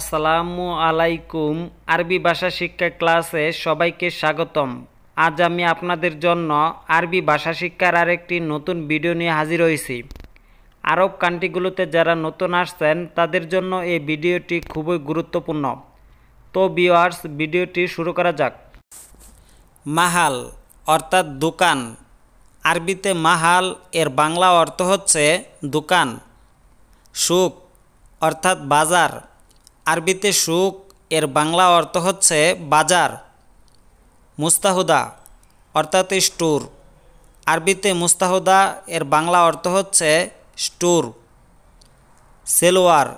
আসসালামু আলাইকুম আরবি ভাষা শিক্ষা ক্লাসে সবাইকে স্বাগতম আজ আমি আপনাদের জন্য আরবি ভাষা শিক্ষার আরেকটি নতুন ভিডিও নিয়ে হাজির হয়েছি আরব কান্ট্রিগুলোতে যারা নতুন আসছেন তাদের জন্য এই ভিডিওটি খুবই গুরুত্বপূর্ণ তো বিওয়ার্স ভিডিওটি শুরু করা যাক মাহাল অর্থাৎ দোকান আরবিতে মাহাল এর বাংলা অর্থ হচ্ছে দোকান সুখ অর্থাৎ বাজার আরবিতে সুখ এর বাংলা অর্থ হচ্ছে বাজার মুস্তাহুদা অর্থাৎ স্টোর আরবিতে মুস্তাহুদা এর বাংলা অর্থ হচ্ছে স্টোর সেলোয়ার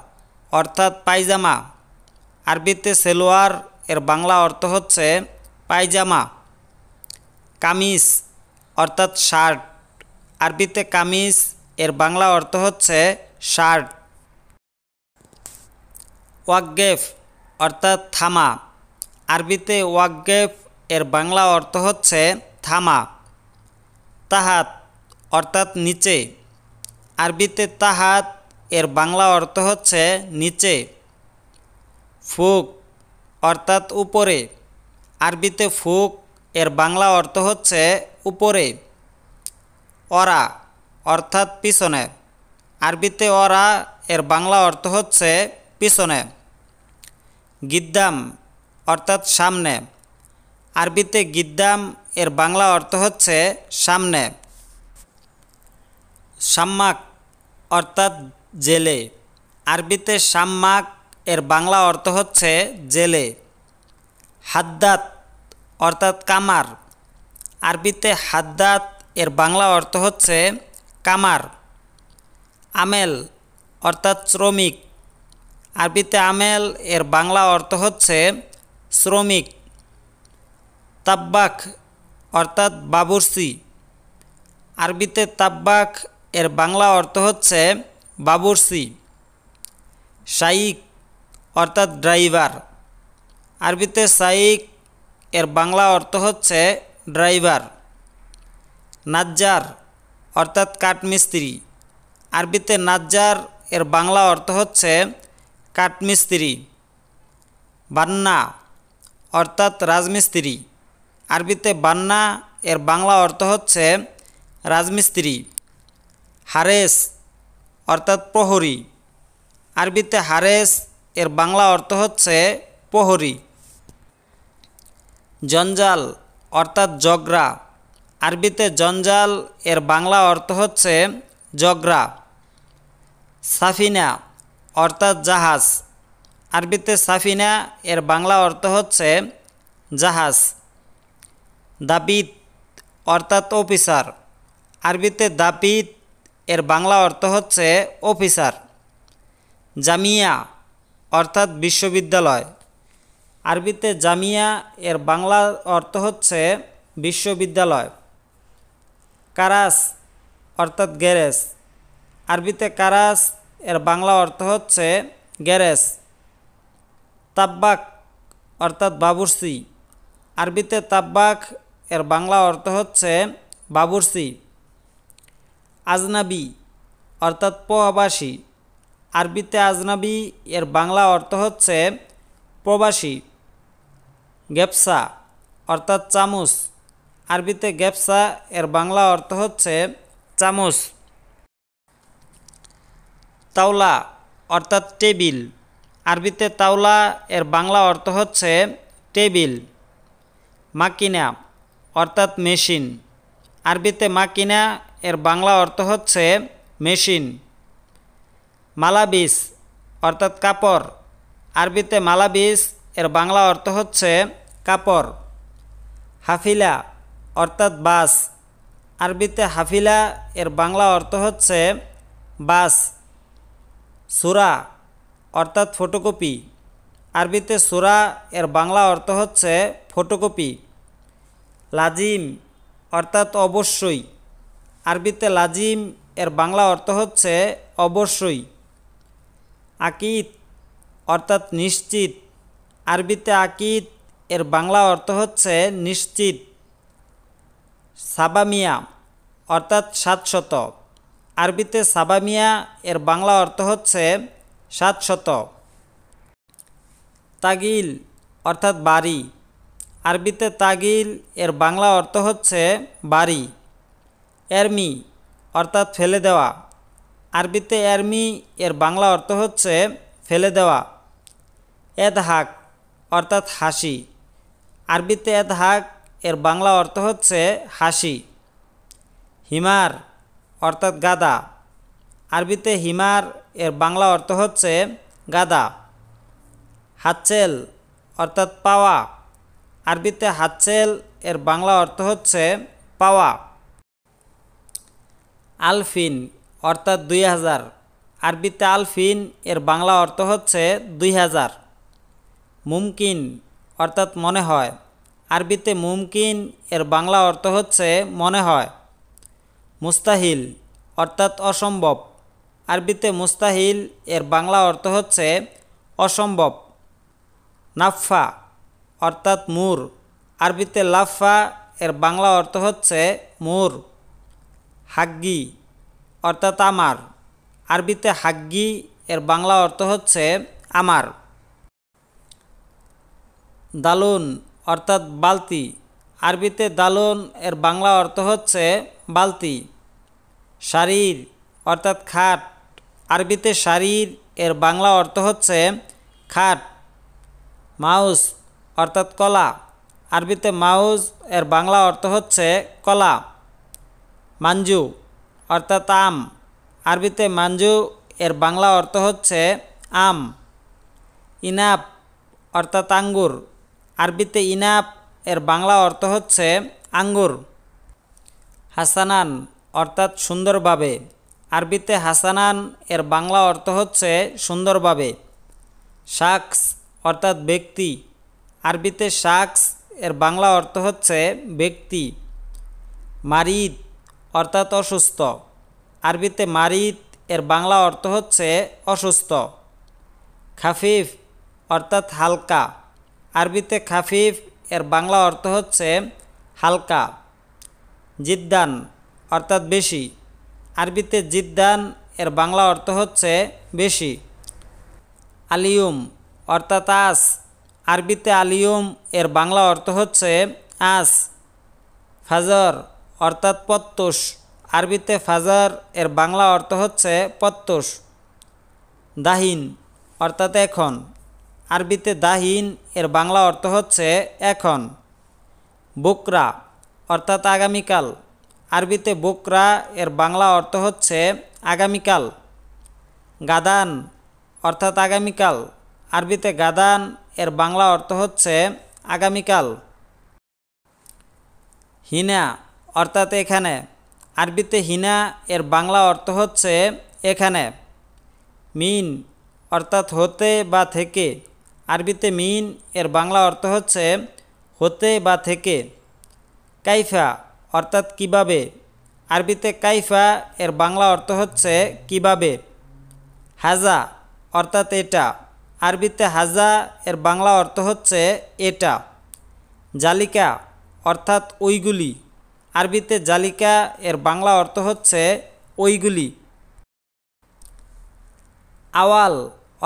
অর্থাৎ পায়জামা আরবিতে সেলোয়ার এর বাংলা অর্থ হচ্ছে পায়জামা কামিজ অর্থাৎ শার্ট আরবিতে কামিজ এর বাংলা অর্থ হচ্ছে শার্ট ওয়াকগেফ অর্থাৎ থামা আরবিতে ওয়াকগেফ এর বাংলা অর্থ হচ্ছে থামা তাহাত অর্থাৎ নিচে আরবিতে তাহাত এর বাংলা অর্থ হচ্ছে নিচে ফুক অর্থাৎ উপরে আরবিতে ফুক এর বাংলা অর্থ হচ্ছে উপরে অরা অর্থাৎ পিছনে আরবিতে অরা এর বাংলা অর্থ হচ্ছে পিছনে গিদ্দাম অর্থাৎ সামনে আরবিতে গিদ্দাম এর বাংলা অর্থ হচ্ছে সামনে সাম্মাক অর্থাৎ জেলে আরবিতে সাম্মাক এর বাংলা অর্থ হচ্ছে জেলে হাদ্দাত অর্থাৎ কামার আরবিতে হাদ্দাত এর বাংলা অর্থ হচ্ছে কামার আমেল অর্থাৎ শ্রমিক আরবিতে আমেল এর বাংলা অর্থ হচ্ছে শ্রমিক তাব্বাক অর্থাৎ বাবুরসি আরবিতে তাব্বাক এর বাংলা অর্থ হচ্ছে বাবুরসি সাইক অর্থাৎ ড্রাইভার আরবিতে সাইক এর বাংলা অর্থ হচ্ছে ড্রাইভার নাজ্জার অর্থাৎ কাঠমিস্ত্রি আরবিতে নাজ্জার এর বাংলা অর্থ হচ্ছে কাঠমিস্ত্রি বান্না অর্থাৎ রাজমিস্ত্রি আরবিতে বান্না এর বাংলা অর্থ হচ্ছে রাজমিস্ত্রি হারেস অর্থাৎ প্রহরী আরবিতে হারেস এর বাংলা অর্থ হচ্ছে প্রহরী জঞ্জাল অর্থাৎ জগরা আরবিতে জঞ্জাল এর বাংলা অর্থ হচ্ছে জগরা সাফিনা অর্থাৎ জাহাজ আরবিতে সাফিনা এর বাংলা অর্থ হচ্ছে জাহাজ দাবিত অর্থাৎ অফিসার আরবিতে দাপিত এর বাংলা অর্থ হচ্ছে অফিসার জামিয়া অর্থাৎ বিশ্ববিদ্যালয় আরবিতে জামিয়া এর বাংলা অর্থ হচ্ছে বিশ্ববিদ্যালয় কারাস অর্থাৎ গ্যারেজ আরবিতে কারাস এর বাংলা অর্থ হচ্ছে গ্যারেজ তাব্বাক অর্থাৎ বাবুরসি আরবিতে তাব্বাক এর বাংলা অর্থ হচ্ছে বাবুরসি আজনাবি অর্থাৎ প্রবাসী আরবিতে আজনাবি এর বাংলা অর্থ হচ্ছে প্রবাসী গ্যাপসা অর্থাৎ চামচ আরবিতে গ্যাপসা এর বাংলা অর্থ হচ্ছে চামচ তাওলা অর্থাৎ টেবিল আরবিতে তাওলা এর বাংলা অর্থ হচ্ছে টেবিল মাকিনা অর্থাৎ মেশিন আরবিতে মাকিনা এর বাংলা অর্থ হচ্ছে মেশিন মালাবিস অর্থাৎ কাপড় আরবিতে মালাবিস এর বাংলা অর্থ হচ্ছে কাপড় হাফিলা অর্থাৎ বাস আরবিতে হাফিলা এর বাংলা অর্থ হচ্ছে বাস সুরা অর্থাৎ ফটোকপি আরবিতে সুরা এর বাংলা অর্থ হচ্ছে ফটোকপি লাজিম অর্থাৎ অবশ্যই আরবিতে লাজিম এর বাংলা অর্থ হচ্ছে অবশ্যই আকিত অর্থাৎ নিশ্চিত আরবিতে আকিত এর বাংলা অর্থ হচ্ছে নিশ্চিত সাবামিয়া অর্থাৎ সাতশত আরবিতে সাবামিয়া এর বাংলা অর্থ হচ্ছে সাত শত তাগিল অর্থাৎ বাড়ি আরবিতে তাগিল এর বাংলা অর্থ হচ্ছে বাড়ি এরমি অর্থাৎ ফেলে দেওয়া আরবিতে এরমি এর বাংলা অর্থ হচ্ছে ফেলে দেওয়া এদ হাক অর্থাৎ হাসি আরবিতে এদ হাক এর বাংলা অর্থ হচ্ছে হাসি হিমার অর্থাৎ গাদা আরবিতে হিমার এর বাংলা অর্থ হচ্ছে গাদা হাচ্ছেল অর্থাৎ পাওয়া আরবিতে হাচ্ছেল এর বাংলা অর্থ হচ্ছে পাওয়া আলফিন অর্থাৎ দুই হাজার আরবিতে আলফিন এর বাংলা অর্থ হচ্ছে দুই হাজার মুমকিন অর্থাৎ মনে হয় আরবিতে মুমকিন এর বাংলা অর্থ হচ্ছে মনে হয় মুস্তাহিল অর্থাৎ অসম্ভব আরবিতে মুস্তাহিল এর বাংলা অর্থ হচ্ছে অসম্ভব নাফা অর্থাৎ মুর আরবিতে লাফা এর বাংলা অর্থ হচ্ছে মুর হাগ্গি অর্থাৎ আমার আরবিতে হাগ্গি এর বাংলা অর্থ হচ্ছে আমার দালুন অর্থাৎ বালতি আরবিতে দালুন এর বাংলা অর্থ হচ্ছে বালতি শারীর অর্থাৎ খাট আরবিতে শারীর এর বাংলা অর্থ হচ্ছে খাট মাউস অর্থাৎ কলা আরবিতে মাউস এর বাংলা অর্থ হচ্ছে কলা মাঞ্জু অর্থাৎ আম আরবিতে মাঞ্জু এর বাংলা অর্থ হচ্ছে আম ইনাপ অর্থাৎ আঙ্গুর আরবিতে ইনাপ এর বাংলা অর্থ হচ্ছে আঙ্গুর হাসানান অর্থাৎ সুন্দরভাবে আরবিতে হাসানান এর বাংলা অর্থ হচ্ছে সুন্দরভাবে শাকস অর্থাৎ ব্যক্তি আরবিতে শাকস এর বাংলা অর্থ হচ্ছে ব্যক্তি মারিদ অর্থাৎ অসুস্থ আরবিতে মারিদ এর বাংলা অর্থ হচ্ছে অসুস্থ খাফিফ অর্থাৎ হালকা আরবিতে খাফিফ এর বাংলা অর্থ হচ্ছে হালকা জিদ্দান অর্থাৎ বেশি আরবিতে জিদ্দান এর বাংলা অর্থ হচ্ছে বেশি আলিয়ুম অর্থাৎ আস আরবিতে আলিয়ুম এর বাংলা অর্থ হচ্ছে আস ফাজর অর্থাৎ পত্তোষ আরবিতে ফাজার এর বাংলা অর্থ হচ্ছে পত্তোষ দাহিন অর্থাৎ এখন আরবিতে দাহিন এর বাংলা অর্থ হচ্ছে এখন বুকরা অর্থাৎ আগামীকাল আরবিতে বোকরা এর বাংলা অর্থ হচ্ছে আগামীকাল গাদান অর্থাৎ আগামীকাল আরবিতে গাদান এর বাংলা অর্থ হচ্ছে আগামীকাল হিনা অর্থাৎ এখানে আরবিতে হিনা এর বাংলা অর্থ হচ্ছে এখানে মিন অর্থাৎ হতে বা থেকে আরবিতে মিন এর বাংলা অর্থ হচ্ছে হতে বা থেকে কাইফা অর্থাৎ কিভাবে আরবিতে কাইফা এর বাংলা অর্থ হচ্ছে কিভাবে হাজা অর্থাৎ এটা আরবিতে হাজা এর বাংলা অর্থ হচ্ছে এটা জালিকা অর্থাৎ ওইগুলি আরবিতে জালিকা এর বাংলা অর্থ হচ্ছে ওইগুলি আওয়াল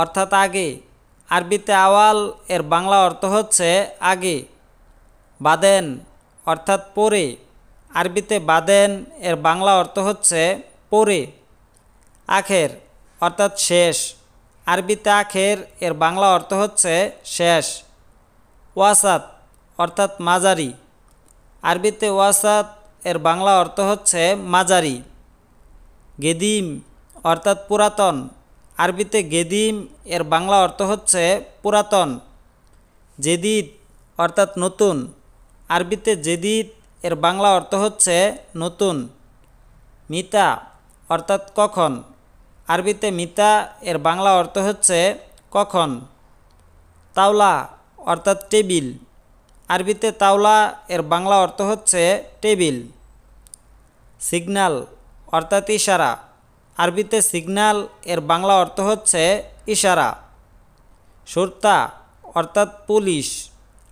অর্থাৎ আগে আরবিতে আওয়াল এর বাংলা অর্থ হচ্ছে আগে বাদেন অর্থাৎ পরে আরবিতে বাদেন এর বাংলা অর্থ হচ্ছে পরে আখের অর্থাৎ শেষ আরবিতে আখের এর বাংলা অর্থ হচ্ছে শেষ ওয়াসাত অর্থাৎ মাজারি আরবিতে ওয়াসাত এর বাংলা অর্থ হচ্ছে মাজারি গেদিম অর্থাৎ পুরাতন আরবিতে গেদিম এর বাংলা অর্থ হচ্ছে পুরাতন জেদিদ অর্থাৎ নতুন আরবিতে জেদিদ এর বাংলা অর্থ হচ্ছে নতুন মিতা অর্থাৎ কখন আরবিতে মিতা এর বাংলা অর্থ হচ্ছে কখন তাওলা অর্থাৎ টেবিল আরবিতে তাওলা এর বাংলা অর্থ হচ্ছে টেবিল সিগনাল অর্থাৎ ইশারা আরবিতে সিগনাল এর বাংলা অর্থ হচ্ছে ইশারা সুরতা অর্থাৎ পুলিশ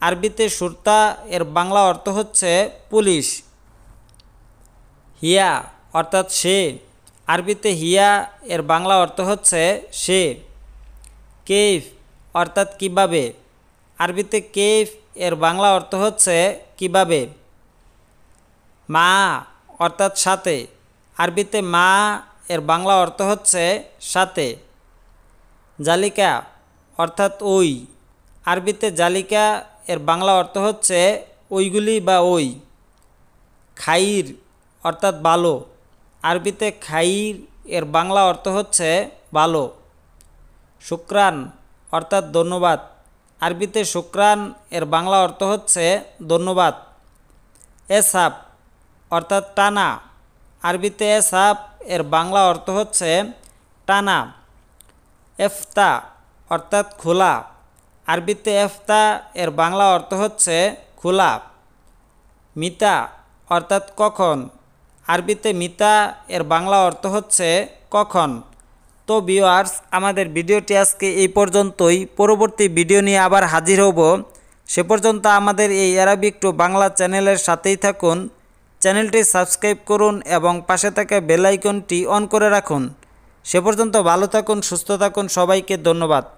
আরবিতে সুরতা এর বাংলা অর্থ হচ্ছে পুলিশ হিয়া অর্থাৎ সে আরবিতে হিয়া এর বাংলা অর্থ হচ্ছে সে কেফ অর্থাৎ কিভাবে আরবিতে কেফ এর বাংলা অর্থ হচ্ছে কিভাবে মা অর্থাৎ সাথে আরবিতে মা এর বাংলা অর্থ হচ্ছে সাথে জালিকা অর্থাৎ ওই আরবিতে জালিকা এর বাংলা অর্থ হচ্ছে ওইগুলি বা ওই খাইর অর্থাৎ বালো আরবিতে খাইর এর বাংলা অর্থ হচ্ছে বালো শুক্রান অর্থাৎ ধন্যবাদ আরবিতে শুক্রান এর বাংলা অর্থ হচ্ছে ধন্যবাদ এসাপ অর্থাৎ টানা আরবিতে এসাপ এর বাংলা অর্থ হচ্ছে টানা এফতা অর্থাৎ খোলা আরবিতে এফতা এর বাংলা অর্থ হচ্ছে খোলা মিতা অর্থাৎ কখন আরবিতে মিতা এর বাংলা অর্থ হচ্ছে কখন তো ভিওয়ার্স আমাদের ভিডিওটি আজকে এই পর্যন্তই পরবর্তী ভিডিও নিয়ে আবার হাজির হব সে পর্যন্ত আমাদের এই অ্যারাবিক টু বাংলা চ্যানেলের সাথেই থাকুন চ্যানেলটি সাবস্ক্রাইব করুন এবং পাশে থাকা বেলাইকনটি অন করে রাখুন সে পর্যন্ত ভালো থাকুন সুস্থ থাকুন সবাইকে ধন্যবাদ